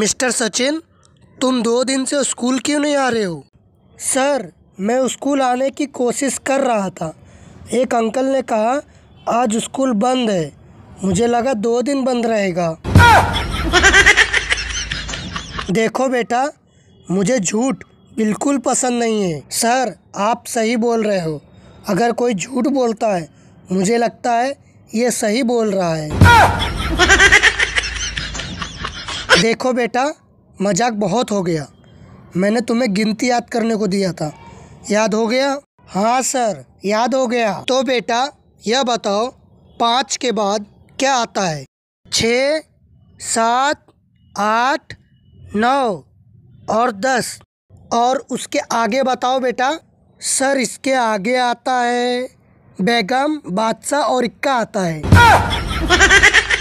mister Sachin तुम दो दिन से स्कूल क्यों नहीं आ रहे हो सर मैं स्कूल आने की कोशिश कर रहा था एक अंकल ने कहा आज स्कूल बंद है मुझे लगा दो दिन बंद रहेगा देखो बेटा मुझे झूठ बिल्कुल पसंद नहीं है सर आप सही बोल रहे हो अगर कोई झूठ बोलता है मुझे लगता है ये सही बोल रहा है देखो बेटा मजाक बहुत हो गया मैंने तुम्हें गिनती याद करने को दिया था याद हो गया हाँ सर याद हो गया तो बेटा यह बताओ पाँच के बाद क्या आता है छ सात आठ नौ और दस और उसके आगे बताओ बेटा सर इसके आगे आता है बेगम बादशाह और इक्का आता है